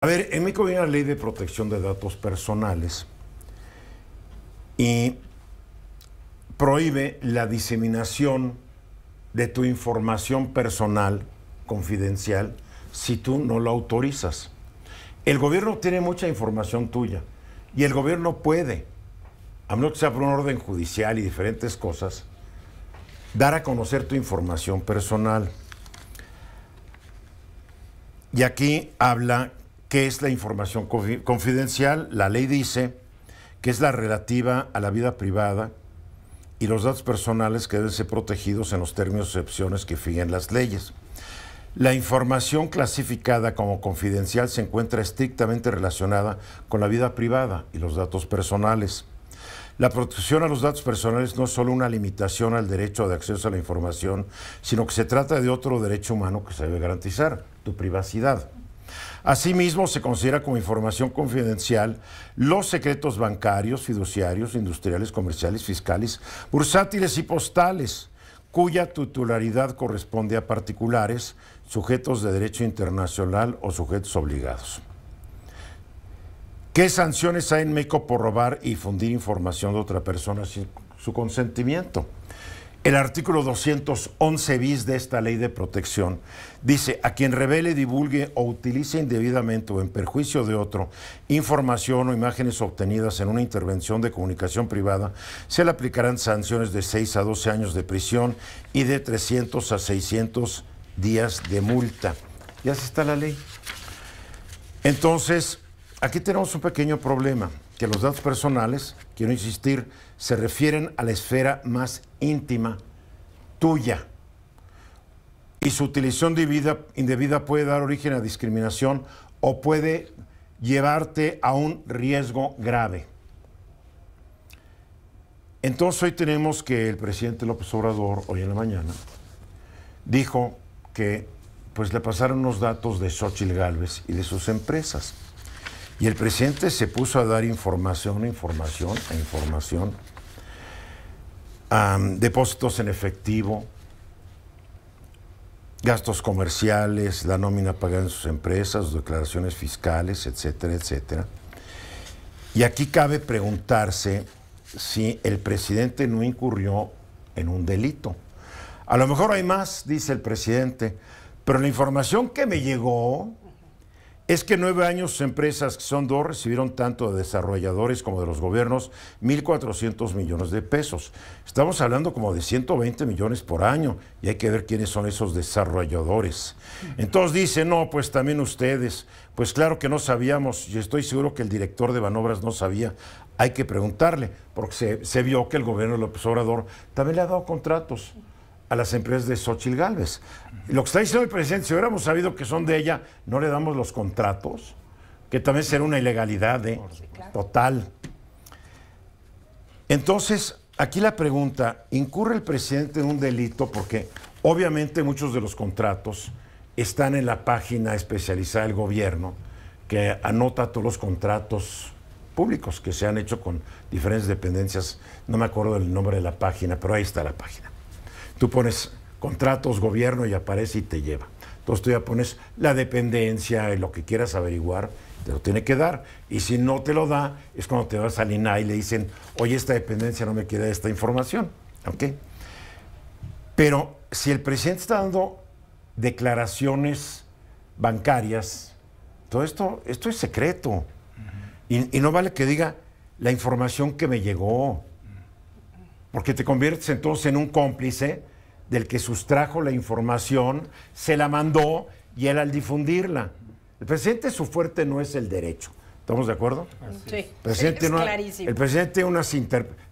A ver, en México viene una ley de protección de datos personales y prohíbe la diseminación de tu información personal confidencial si tú no la autorizas. El gobierno tiene mucha información tuya y el gobierno puede, a menos que sea por un orden judicial y diferentes cosas, dar a conocer tu información personal. Y aquí habla ¿Qué es la información confidencial? La ley dice que es la relativa a la vida privada y los datos personales que deben ser protegidos en los términos y excepciones que fijen las leyes. La información clasificada como confidencial se encuentra estrictamente relacionada con la vida privada y los datos personales. La protección a los datos personales no es solo una limitación al derecho de acceso a la información, sino que se trata de otro derecho humano que se debe garantizar, tu privacidad. Asimismo, se considera como información confidencial los secretos bancarios, fiduciarios, industriales, comerciales, fiscales, bursátiles y postales, cuya titularidad corresponde a particulares, sujetos de derecho internacional o sujetos obligados. ¿Qué sanciones hay en México por robar y fundir información de otra persona sin su consentimiento? El artículo 211 bis de esta ley de protección dice, a quien revele, divulgue o utilice indebidamente o en perjuicio de otro información o imágenes obtenidas en una intervención de comunicación privada, se le aplicarán sanciones de 6 a 12 años de prisión y de 300 a 600 días de multa. Ya se está la ley. Entonces, aquí tenemos un pequeño problema, que los datos personales, quiero insistir, se refieren a la esfera más íntima tuya y su utilización indebida, puede dar origen a discriminación o puede llevarte a un riesgo grave. Entonces hoy tenemos que el presidente López Obrador, hoy en la mañana, dijo que pues le pasaron unos datos de Xochitl Galvez y de sus empresas. Y el presidente se puso a dar información, información, e información depósitos en efectivo, gastos comerciales, la nómina pagada en sus empresas, declaraciones fiscales, etcétera, etcétera. Y aquí cabe preguntarse si el presidente no incurrió en un delito. A lo mejor hay más, dice el presidente, pero la información que me llegó es que nueve años empresas que son dos recibieron tanto de desarrolladores como de los gobiernos 1.400 millones de pesos. Estamos hablando como de 120 millones por año y hay que ver quiénes son esos desarrolladores. Entonces dice no, pues también ustedes. Pues claro que no sabíamos y estoy seguro que el director de Banobras no sabía. Hay que preguntarle porque se, vio que el gobierno de López Obrador también le ha dado contratos a las empresas de Xochitl Galvez. Lo que está diciendo el presidente, si hubiéramos sabido que son de ella, no le damos los contratos, que también será una ilegalidad ¿eh? total. Entonces, aquí la pregunta, ¿incurre el presidente en un delito? Porque obviamente muchos de los contratos están en la página especializada del gobierno que anota todos los contratos públicos que se han hecho con diferentes dependencias. No me acuerdo del nombre de la página, pero ahí está la página. Tú pones contratos, gobierno y aparece y te lleva. Entonces tú ya pones la dependencia, lo que quieras averiguar, te lo tiene que dar. Y si no te lo da, es cuando te vas al INAI y le dicen, oye, esta dependencia no me queda esta información. Pero si el presidente está dando declaraciones bancarias, todo esto, esto es secreto. y, no vale que diga la información que me llegó. Porque te conviertes entonces en un cómplice del que sustrajo la información, se la mandó y él al difundirla. El presidente su fuerte no es el derecho. ¿Estamos de acuerdo? Sí, el presidente no, El presidente unas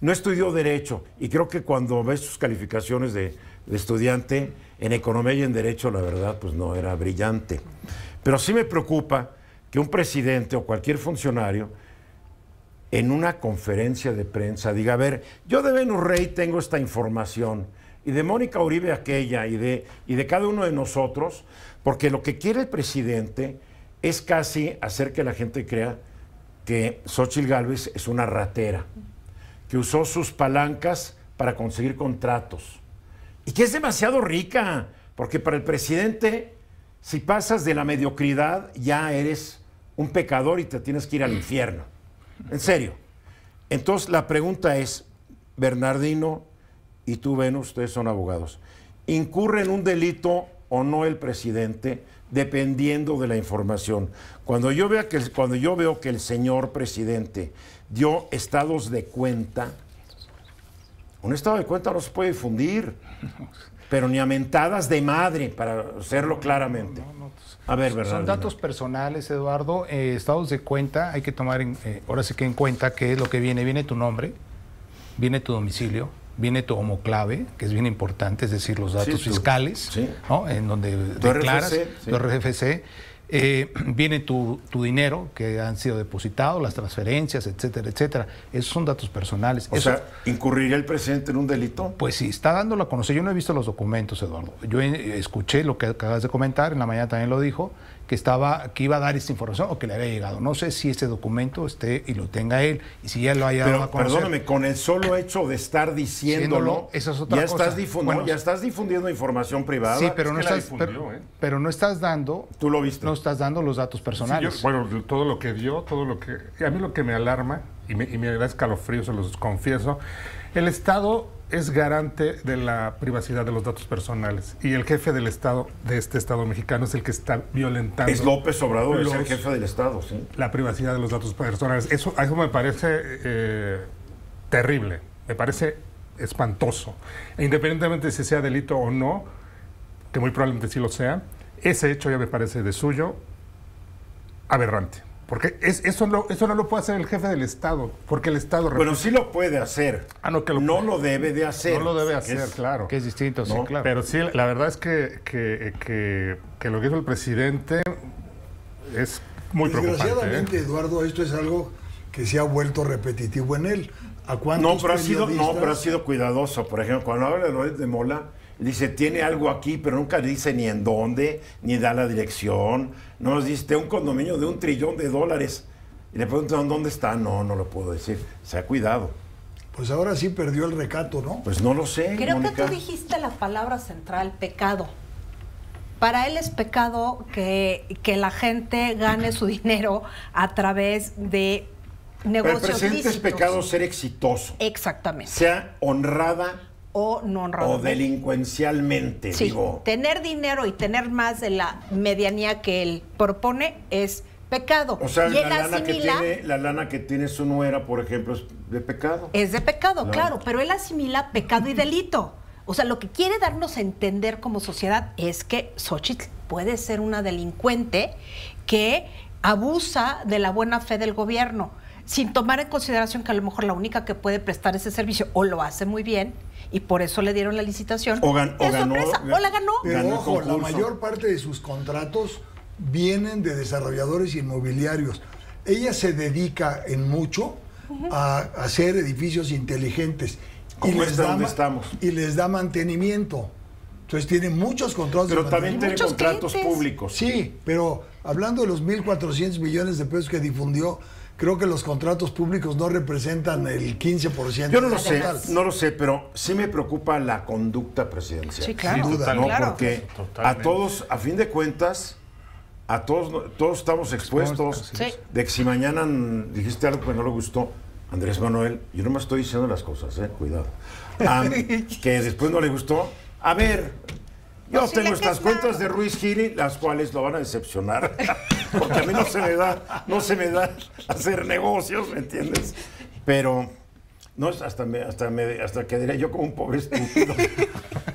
no estudió derecho y creo que cuando ves sus calificaciones de, estudiante en economía y en derecho, la verdad, pues no era brillante. Pero sí me preocupa que un presidente o cualquier funcionario en una conferencia de prensa diga, a ver, yo de Venus Rey tengo esta información y de Mónica Uribe aquella y de, y de cada uno de nosotros, porque lo que quiere el presidente es casi hacer que la gente crea que Xochitl Gálvez es una ratera, que usó sus palancas para conseguir contratos y que es demasiado rica, porque para el presidente, si pasas de la mediocridad, ya eres un pecador y te tienes que ir al infierno. En serio. Entonces la pregunta es, Bernardino, y tú, ven, ustedes son abogados, incurre en un delito o no el presidente, dependiendo de la información. Cuando yo, vea que, cuando yo veo que el señor presidente dio estados de cuenta, un estado de cuenta no se puede difundir, pero ni amentadas de madre, para hacerlo claramente. Pues, a ver, Son datos personales, Eduardo, eh, estados de cuenta, hay que tomar, en, eh, ahora sí que en cuenta qué es lo que viene. Viene tu nombre, viene tu domicilio, viene tu homoclave, que es bien importante, es decir, los datos fiscales, ¿no? en donde declaras, RFC, RFC. Eh, viene tu, tu, dinero que han sido depositados, las transferencias, etcétera, etcétera. Esos son datos personales. O sea, ¿incurriría el presidente en un delito? Pues sí, está dándolo a conocer. Yo no he visto los documentos, Eduardo. Yo eh, escuché lo que acabas de comentar, en la mañana también lo dijo que, estaba, que iba a dar esta información o que le había llegado. No sé si este documento esté y lo tenga él y si ya lo haya dado a Perdóname, con el solo hecho de estar diciéndolo, esas es otra ya, Estás difundiendo, ya estás difundiendo información privada. Sí, pero, no estás, ¿eh? pero, no estás dando. Tú lo viste. No estás dando los datos personales. bueno, todo lo que dio, todo lo que. A mí lo que me alarma y me, y me da escalofríos, se los confieso, el Estado es garante de la privacidad de los datos personales y el jefe del Estado de este Estado mexicano es el que está violentando. Es López Obrador, es el jefe del Estado, sí. La privacidad de los datos personales. Eso, eso me parece eh, terrible, me parece espantoso. E independientemente si sea delito o no, que muy probablemente sí lo sea, ese hecho ya me parece de suyo aberrante. Porque eso, no, eso no lo puede hacer el jefe del Estado, porque el Estado... Bueno, sí lo puede hacer. Ah, no, que lo no lo debe de hacer. No lo debe hacer, claro. Que es distinto, sí, claro. Pero sí, la verdad es que, lo que hizo el presidente es muy preocupante. ¿eh? Desgraciadamente, Eduardo, esto es algo que se ha vuelto repetitivo en él. ¿A cuántos no, pero ha sido, no, pero ha sido cuidadoso. Por ejemplo, cuando habla de es de Mola Dice, tiene algo aquí, pero nunca dice ni en dónde, ni da la dirección. Nos dice, un condominio de un trillón de dólares. Y le preguntan, ¿dónde está? No, no lo puedo decir. Se ha cuidado. Pues ahora sí perdió el recato, ¿no? Pues no lo sé. Creo que tú dijiste la palabra central, pecado. Para él es pecado que, que la gente gane su dinero a través de negocios es pecado ser exitoso. Exactamente. Sea honrada o no O delincuencialmente, digo. Tener dinero y tener más de la medianía que él propone es pecado. O sea, la, lana que tiene, la lana que tiene su nuera, por ejemplo, es de pecado. Es de pecado, claro, claro pero él asimila pecado y delito. O sea, lo que quiere darnos a entender como sociedad es que Xochitl puede ser una delincuente que abusa de la buena fe del gobierno sin tomar en consideración que a lo mejor la única que puede prestar ese servicio o lo hace muy bien y por eso le dieron la licitación. O, o ganó, o la ganó. Pero ojo, la mayor parte de sus contratos vienen de desarrolladores inmobiliarios. Ella se dedica en mucho a hacer edificios inteligentes. y les da, estamos. Y les da mantenimiento. Entonces tiene muchos contratos. Pero también tiene contratos públicos. Sí, pero hablando de los 1.400 millones de pesos que difundió creo que los contratos públicos no representan el 15%. Yo no lo sé, no lo sé, pero sí me preocupa la conducta presidencial. Sí, claro. Sin duda, Porque a todos, a fin de cuentas, a todos, todos estamos expuestos de que si mañana dijiste algo que no le gustó, Andrés Manuel, yo no me estoy diciendo las cosas, eh, cuidado. que después no le gustó. A ver, yo tengo estas cuentas de Ruiz Giri, las cuales lo van a decepcionar. porque a mí no se me da, no se me da hacer negocios, ¿me entiendes? Pero no hasta me, hasta quedaría yo como un pobre estúpido.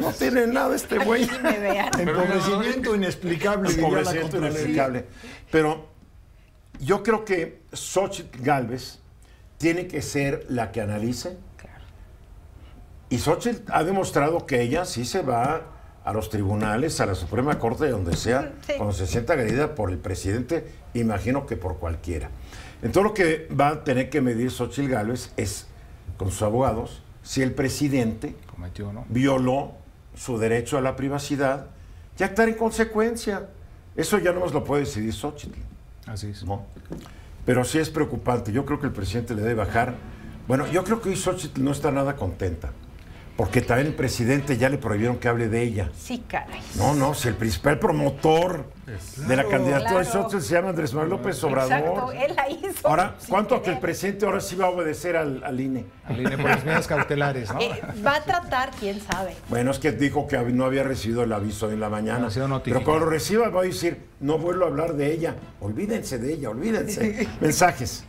No tiene nada este güey. Empobrecimiento inexplicable. Empobrecimiento inexplicable. Pero yo creo que Xochitl Galvez tiene que ser la que analice. Y Xochitl ha demostrado que ella sí se va a los tribunales, a la Suprema Corte, donde sea, cuando se sienta agredida por el presidente, imagino que por cualquiera. Entonces lo que va a tener que medir Xochitl Gálvez es, con sus abogados, si el presidente violó su derecho a la privacidad ya estar en consecuencia. Eso ya no nos lo puede decidir Xochitl. Así es. Pero sí es preocupante. Yo creo que el presidente le debe bajar. Bueno, yo creo que hoy Xochitl no está nada contenta. Porque también el presidente ya le prohibieron que hable de ella. Sí, caray. No, no, si el principal promotor de la candidatura de otro se llama Andrés Manuel López Obrador. Exacto, él la hizo. Ahora, ¿cuánto que el presidente ahora sí va a obedecer al, INE? Al INE e por las medidas cautelares, ¿no? Eh, va a tratar, quién sabe. Bueno, es que dijo que no había recibido el aviso en la mañana. ha sido pero cuando lo reciba va a decir, no vuelvo a hablar de ella. Olvídense de ella, olvídense. Mensajes.